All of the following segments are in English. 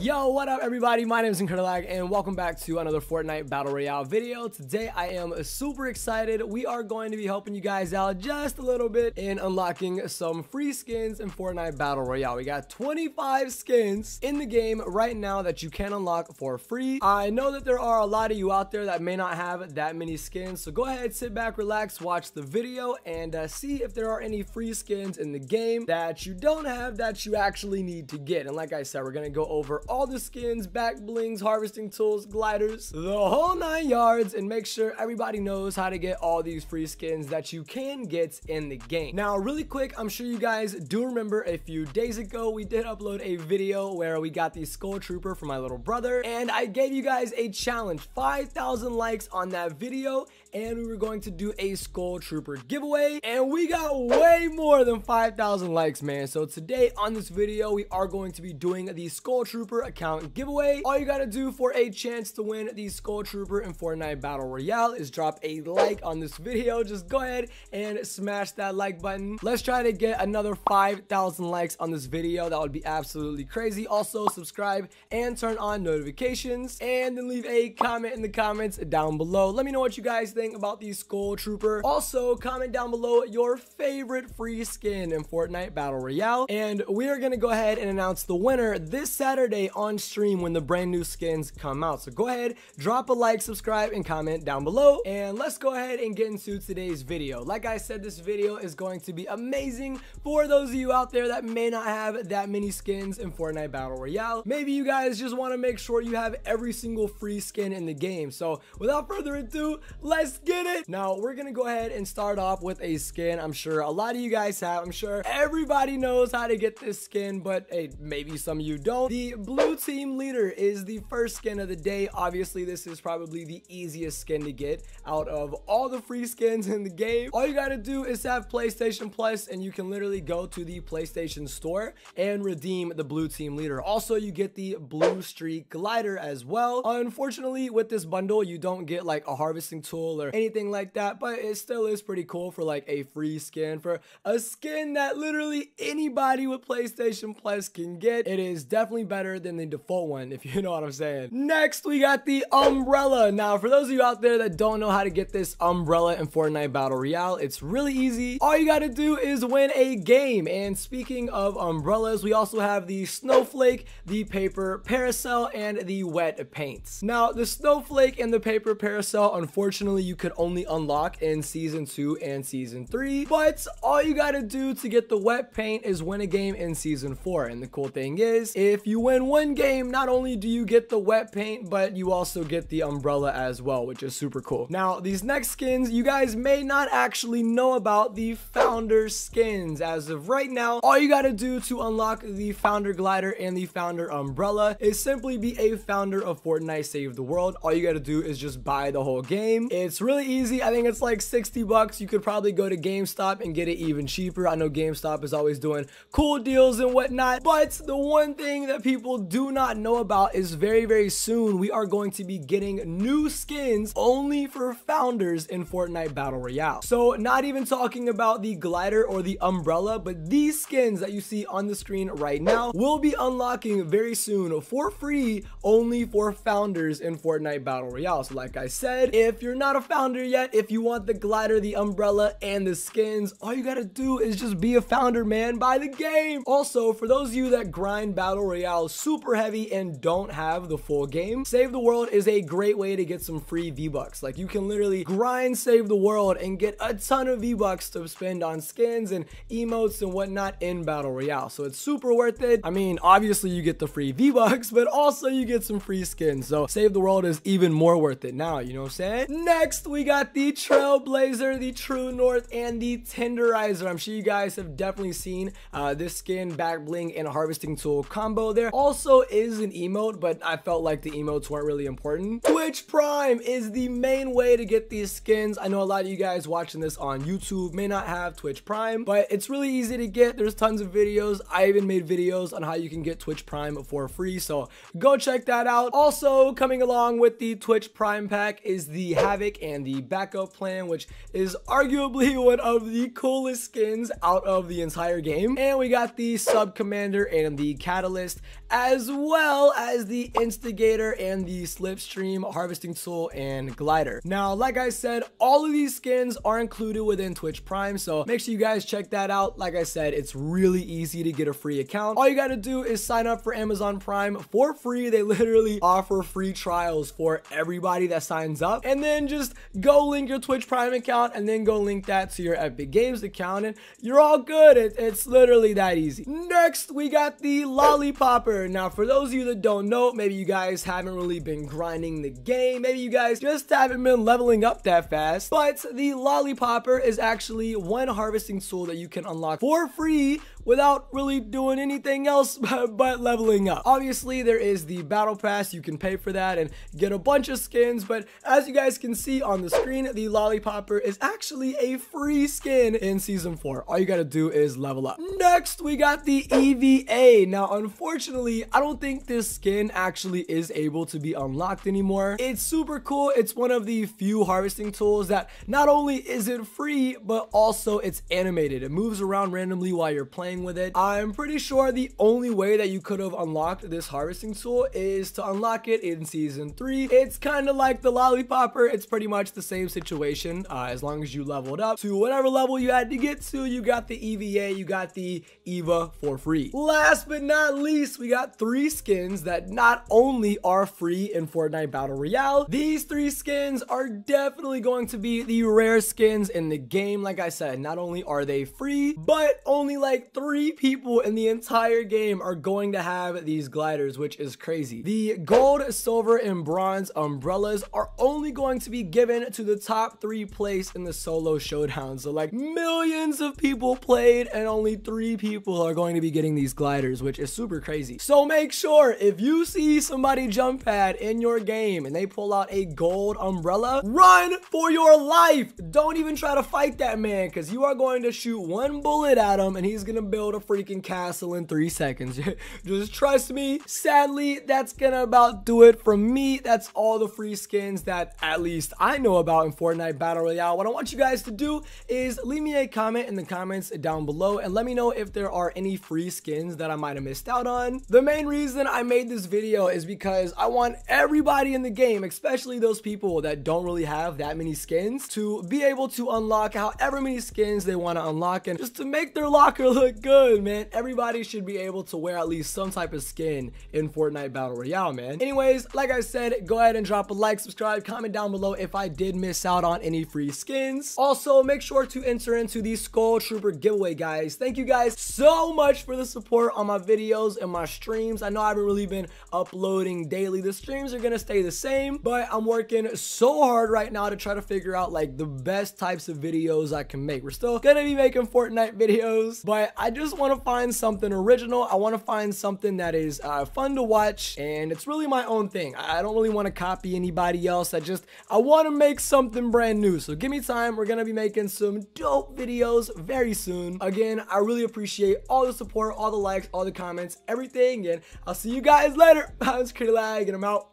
Yo, what up everybody? My name is Incredilag and welcome back to another Fortnite Battle Royale video. Today I am super excited. We are going to be helping you guys out just a little bit in unlocking some free skins in Fortnite Battle Royale. We got 25 skins in the game right now that you can unlock for free. I know that there are a lot of you out there that may not have that many skins, so go ahead, sit back, relax, watch the video, and uh, see if there are any free skins in the game that you don't have that you actually need to get. And like I said, we're gonna go over all the skins, back blings, harvesting tools, gliders, the whole nine yards, and make sure everybody knows how to get all these free skins that you can get in the game. Now, really quick, I'm sure you guys do remember a few days ago, we did upload a video where we got the Skull Trooper for my little brother, and I gave you guys a challenge, 5,000 likes on that video, and we were going to do a Skull Trooper giveaway and we got way more than 5,000 likes, man. So today on this video, we are going to be doing the Skull Trooper account giveaway. All you gotta do for a chance to win the Skull Trooper in Fortnite Battle Royale is drop a like on this video. Just go ahead and smash that like button. Let's try to get another 5,000 likes on this video. That would be absolutely crazy. Also subscribe and turn on notifications and then leave a comment in the comments down below. Let me know what you guys think about the Skull Trooper. Also, comment down below your favorite free skin in Fortnite Battle Royale. And we are going to go ahead and announce the winner this Saturday on stream when the brand new skins come out. So go ahead, drop a like, subscribe, and comment down below. And let's go ahead and get into today's video. Like I said, this video is going to be amazing for those of you out there that may not have that many skins in Fortnite Battle Royale. Maybe you guys just want to make sure you have every single free skin in the game. So without further ado, let's get it. Now, we're going to go ahead and start off with a skin. I'm sure a lot of you guys have. I'm sure everybody knows how to get this skin, but hey, maybe some of you don't. The blue team leader is the first skin of the day. Obviously, this is probably the easiest skin to get out of all the free skins in the game. All you got to do is have PlayStation Plus, and you can literally go to the PlayStation Store and redeem the blue team leader. Also, you get the blue streak glider as well. Unfortunately, with this bundle, you don't get like a harvesting tool or anything like that, but it still is pretty cool for like a free skin for a skin that literally anybody with PlayStation Plus can get. It is definitely better than the default one, if you know what I'm saying. Next, we got the umbrella. Now, for those of you out there that don't know how to get this umbrella in Fortnite Battle Royale, it's really easy. All you gotta do is win a game. And speaking of umbrellas, we also have the snowflake, the paper parasol, and the wet paints. Now, the snowflake and the paper parasol, unfortunately, you could only unlock in season two and season three. But all you gotta do to get the wet paint is win a game in season four. And the cool thing is, if you win one game, not only do you get the wet paint, but you also get the umbrella as well, which is super cool. Now, these next skins, you guys may not actually know about the founder skins. As of right now, all you gotta do to unlock the founder glider and the founder umbrella is simply be a founder of Fortnite Save the World. All you gotta do is just buy the whole game. It's it's really easy. I think it's like 60 bucks. You could probably go to GameStop and get it even cheaper. I know GameStop is always doing cool deals and whatnot, but the one thing that people do not know about is very, very soon we are going to be getting new skins only for founders in Fortnite Battle Royale. So not even talking about the glider or the umbrella, but these skins that you see on the screen right now will be unlocking very soon for free only for founders in Fortnite Battle Royale. So like I said, if you're not a founder yet, if you want the glider, the umbrella, and the skins, all you gotta do is just be a founder, man, buy the game. Also, for those of you that grind Battle Royale super heavy and don't have the full game, Save the World is a great way to get some free V-Bucks. Like, you can literally grind Save the World and get a ton of V-Bucks to spend on skins and emotes and whatnot in Battle Royale. So it's super worth it. I mean, obviously you get the free V-Bucks, but also you get some free skins. So Save the World is even more worth it now, you know what I'm saying? Next Next, we got the Trailblazer, the True North, and the Tenderizer. I'm sure you guys have definitely seen uh, this skin, back bling, and harvesting tool combo there. Also is an emote, but I felt like the emotes weren't really important. Twitch Prime is the main way to get these skins. I know a lot of you guys watching this on YouTube may not have Twitch Prime, but it's really easy to get. There's tons of videos. I even made videos on how you can get Twitch Prime for free, so go check that out. Also, coming along with the Twitch Prime pack is the Havoc and the backup plan, which is arguably one of the coolest skins out of the entire game. And we got the sub commander and the catalyst, as well as the instigator and the slipstream, harvesting tool, and glider. Now, like I said, all of these skins are included within Twitch Prime, so make sure you guys check that out. Like I said, it's really easy to get a free account. All you gotta do is sign up for Amazon Prime for free. They literally offer free trials for everybody that signs up. And then just go link your Twitch Prime account and then go link that to your Epic Games account and you're all good. It, it's literally that easy. Next, we got the Lollipopper. Now, for those of you that don't know, maybe you guys haven't really been grinding the game. Maybe you guys just haven't been leveling up that fast. But the Lollipopper is actually one harvesting tool that you can unlock for free without really doing anything else but leveling up. Obviously, there is the battle pass. You can pay for that and get a bunch of skins, but as you guys can see on the screen, the Lollipopper is actually a free skin in Season 4. All you gotta do is level up. Next, we got the EVA. Now, unfortunately, I don't think this skin actually is able to be unlocked anymore. It's super cool. It's one of the few harvesting tools that not only is it free, but also it's animated. It moves around randomly while you're playing with it. I'm pretty sure the only way that you could have unlocked this harvesting tool is to unlock it in season three. It's kind of like the lollipopper. It's pretty much the same situation. Uh, as long as you leveled up to whatever level you had to get to, you got the EVA, you got the EVA for free. Last but not least, we got three skins that not only are free in Fortnite Battle Royale, these three skins are definitely going to be the rare skins in the game. Like I said, not only are they free, but only like three three people in the entire game are going to have these gliders, which is crazy. The gold, silver, and bronze umbrellas are only going to be given to the top three place in the solo showdown. So like millions of people played and only three people are going to be getting these gliders, which is super crazy. So make sure if you see somebody jump pad in your game and they pull out a gold umbrella, run for your life. Don't even try to fight that man because you are going to shoot one bullet at him and he's going to build a freaking castle in three seconds. Just trust me. Sadly, that's gonna about do it for me. That's all the free skins that at least I know about in Fortnite Battle Royale. What I want you guys to do is leave me a comment in the comments down below and let me know if there are any free skins that I might have missed out on. The main reason I made this video is because I want everybody in the game, especially those people that don't really have that many skins, to be able to unlock however many skins they want to unlock and just to make their locker look good, man. Everybody should be able to wear at least some type of skin in Fortnite Battle Royale, man. Anyways, like I said, go ahead and drop a like, subscribe, comment down below if I did miss out on any free skins. Also, make sure to enter into the Skull Trooper giveaway, guys. Thank you guys so much for the support on my videos and my streams. I know I haven't really been uploading daily. The streams are gonna stay the same, but I'm working so hard right now to try to figure out like the best types of videos I can make. We're still gonna be making Fortnite videos, but I I just want to find something original. I want to find something that is uh, fun to watch and it's really my own thing. I don't really want to copy anybody else. I just, I want to make something brand new. So give me time. We're going to be making some dope videos very soon. Again, I really appreciate all the support, all the likes, all the comments, everything. And I'll see you guys later. I'm Security Lag and I'm out.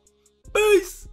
Peace.